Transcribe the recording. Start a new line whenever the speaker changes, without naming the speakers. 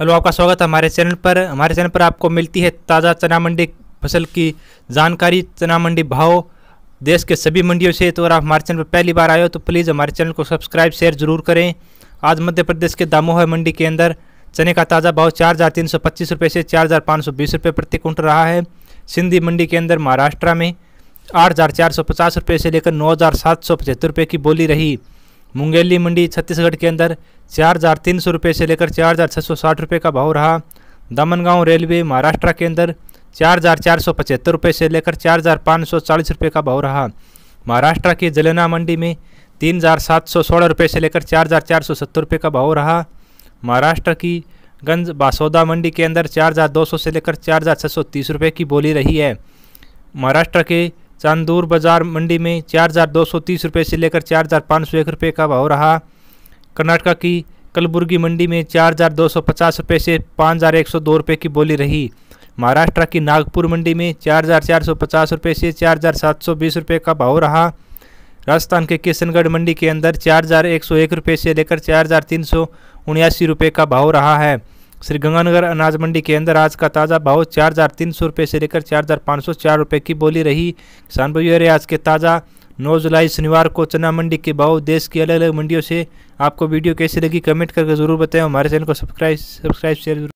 hello आपका स्वागत है हमारे चैनल पर हमारे चैनल पर आपको मिलती है ताज़ा चना मंडी फसल की जानकारी चना मंडी भाव देश के सभी मंडियों से तो अगर आप हमारे चैनल पर पहली बार आए हो तो प्लीज़ हमारे चैनल को सब्सक्राइब शेयर जरूर करें आज मध्य प्रदेश के दामोह मंडी के अंदर चने का ताज़ा भाव चार हज़ार तीन सौ पच्चीस रुपये से चार हज़ार पाँच सौ बीस रुपये प्रति कुंटल रहा है सिंधी मंडी के अंदर महाराष्ट्र में आठ हज़ार चार सौ पचास रुपये से लेकर नौ हज़ार सात सौ पचहत्तर रुपये की बोली रही मुंगेली मंडी छत्तीसगढ़ के अंदर चार हज़ार तीन सौ रुपये से लेकर चार हज़ार छः सौ साठ रुपये का भाव रहा दमनगांव रेलवे महाराष्ट्र के अंदर चार हज़ार चार सौ पचहत्तर रुपये से लेकर चार हज़ार पाँच सौ चालीस रुपये का भाव रहा महाराष्ट्र की जलेना मंडी में तीन हज़ार सात सौ सोलह रुपये से लेकर चार हज़ार चार सौ सत्तर रुपये का भाव रहा महाराष्ट्र की गंज बासौदा मंडी के अंदर चार हज़ार दो सौ से लेकर चार हज़ार छः सौ तीस रुपये की बोली रही है महाराष्ट्र के चांदूर बाजार मंडी में चार हज़ार दो सौ तीस रुपये से लेकर चार हज़ार पाँच सौ एक रुपये का भाव रहा कर्नाटका की कलबुर्गी मंडी में चार हज़ार दो सौ पचास रुपये से पाँच हज़ार एक सौ दो रुपये की बोली रही महाराष्ट्र की नागपुर मंडी में चार हज़ार चार सौ पचास रुपये से चार हज़ार सात सौ बीस रुपये का भाव रहा राजस्थान के किशनगढ़ मंडी के अंदर चार हज़ार एक सौ एक रुपये से लेकर चार हज़ार तीन सौ उन्यासी रुपये का भाव रहा है श्रीगंगानगर अनाज मंडी के अंदर आज का ताज़ा भाव चार हज़ार तीन सौ रुपये से लेकर चार हज़ार पाँच सौ चार रुपये की बोली रही किसान भैया आज के ताज़ा नौ जुलाई शनिवार को चना मंडी के भाव देश की अलग अलग मंडियों से आपको वीडियो कैसी लगी कमेंट करके जरूर बताएं हमारे चैनल को सब्सक्राइब सब्सक्राइब शेयर